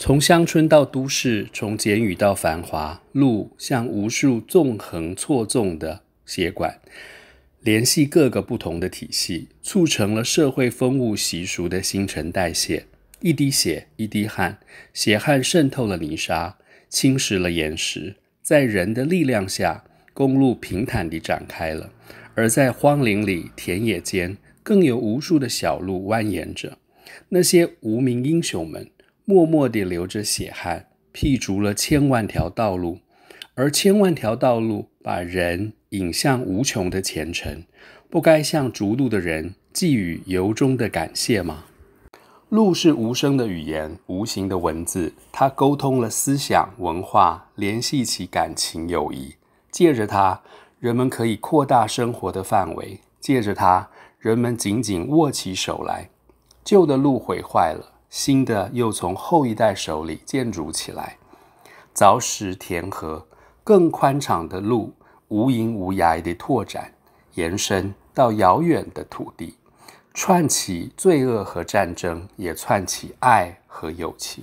从乡村到都市，从简语到繁华，路像无数纵横错纵的血管，联系各个不同的体系，促成了社会风物习俗的新陈代谢。一滴血，一滴汗，血汗渗透了泥沙，侵蚀了岩石，在人的力量下，公路平坦地展开了。而在荒林里、田野间，更有无数的小路蜿蜒着。那些无名英雄们。默默地流着血汗，辟足了千万条道路，而千万条道路把人引向无穷的前程。不该向逐鹿的人寄予由衷的感谢吗？路是无声的语言，无形的文字，它沟通了思想文化，联系起感情友谊。借着它，人们可以扩大生活的范围；借着它，人们紧紧握起手来。旧的路毁坏了。新的又从后一代手里建筑起来，凿石填河，更宽敞的路无垠无涯地拓展延伸到遥远的土地，串起罪恶和战争，也串起爱和友情。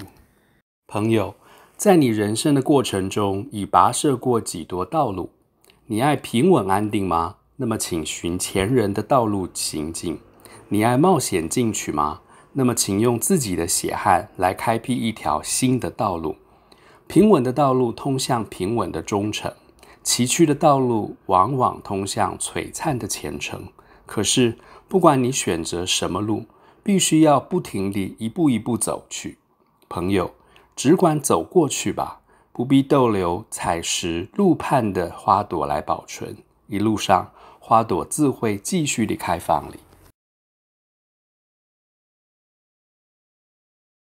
朋友，在你人生的过程中，已跋涉过几多道路？你爱平稳安定吗？那么，请循前人的道路行进。你爱冒险进取吗？那么，请用自己的血汗来开辟一条新的道路。平稳的道路通向平稳的忠诚，崎岖的道路往往通向璀璨的前程。可是，不管你选择什么路，必须要不停地一步一步走去。朋友，只管走过去吧，不必逗留，采食路畔的花朵来保存。一路上，花朵自会继续地开放哩。